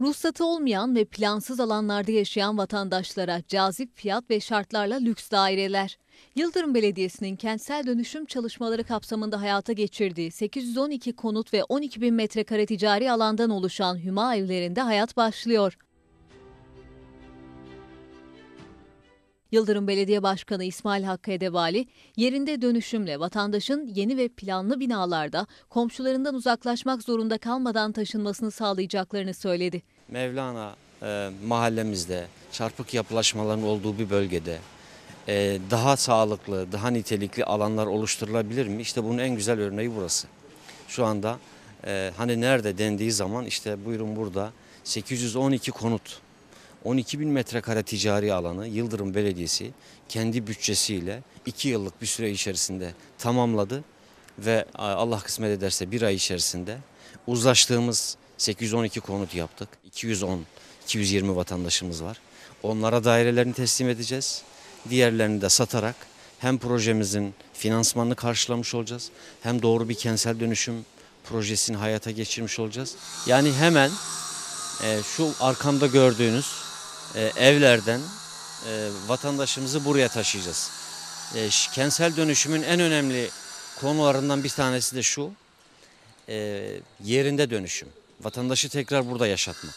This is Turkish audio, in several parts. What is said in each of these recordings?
Ruhsatı olmayan ve plansız alanlarda yaşayan vatandaşlara cazip fiyat ve şartlarla lüks daireler. Yıldırım Belediyesi'nin kentsel dönüşüm çalışmaları kapsamında hayata geçirdiği 812 konut ve 12 bin metrekare ticari alandan oluşan Hüma evlerinde hayat başlıyor. Yıldırım Belediye Başkanı İsmail Hakkı Edebali, yerinde dönüşümle vatandaşın yeni ve planlı binalarda komşularından uzaklaşmak zorunda kalmadan taşınmasını sağlayacaklarını söyledi. Mevlana e, mahallemizde çarpık yapılaşmaların olduğu bir bölgede e, daha sağlıklı, daha nitelikli alanlar oluşturulabilir mi? İşte bunun en güzel örneği burası. Şu anda e, hani nerede dendiği zaman işte buyurun burada 812 konut 12 bin metrekare ticari alanı Yıldırım Belediyesi kendi bütçesiyle 2 yıllık bir süre içerisinde tamamladı ve e, Allah kısmet ederse bir ay içerisinde uzlaştığımız 812 konut yaptık. 210, 220 vatandaşımız var. Onlara dairelerini teslim edeceğiz. Diğerlerini de satarak hem projemizin finansmanını karşılamış olacağız hem doğru bir kentsel dönüşüm projesini hayata geçirmiş olacağız. Yani hemen e, şu arkamda gördüğünüz e, evlerden e, vatandaşımızı buraya taşıyacağız. E, kentsel dönüşümün en önemli konularından bir tanesi de şu, yerinde dönüşüm. Vatandaşı tekrar burada yaşatma.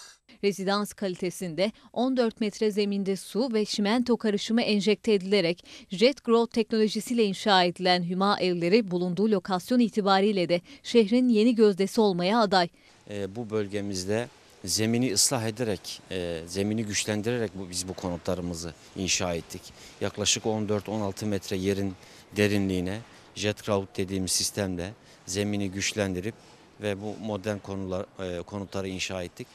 Rezidans kalitesinde 14 metre zeminde su ve çimento karışımı enjekte edilerek Jet Growth teknolojisiyle inşa edilen Hüma evleri bulunduğu lokasyon itibariyle de şehrin yeni gözdesi olmaya aday. E, bu bölgemizde zemini ıslah ederek, e, zemini güçlendirerek bu, biz bu konutlarımızı inşa ettik. Yaklaşık 14-16 metre yerin derinliğine jet grout dediğimiz sistemle zemini güçlendirip ve bu modern konular, e, konutları inşa ettik.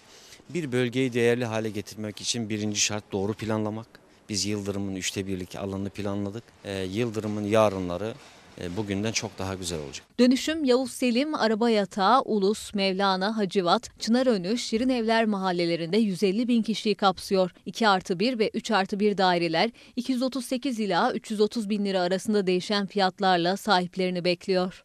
Bir bölgeyi değerli hale getirmek için birinci şart doğru planlamak. Biz Yıldırım'ın üçte birlik alanını planladık. E, Yıldırım'ın yarınları e, bugünden çok daha güzel olacak. Dönüşüm Yavuz Selim, Araba Yatağı, Ulus, Mevlana, Hacivat, Çınarönü, Şirin Evler mahallelerinde 150 bin kişiyi kapsıyor. 2 artı 1 ve 3 artı 1 daireler 238 ila 330 bin lira arasında değişen fiyatlarla sahiplerini bekliyor.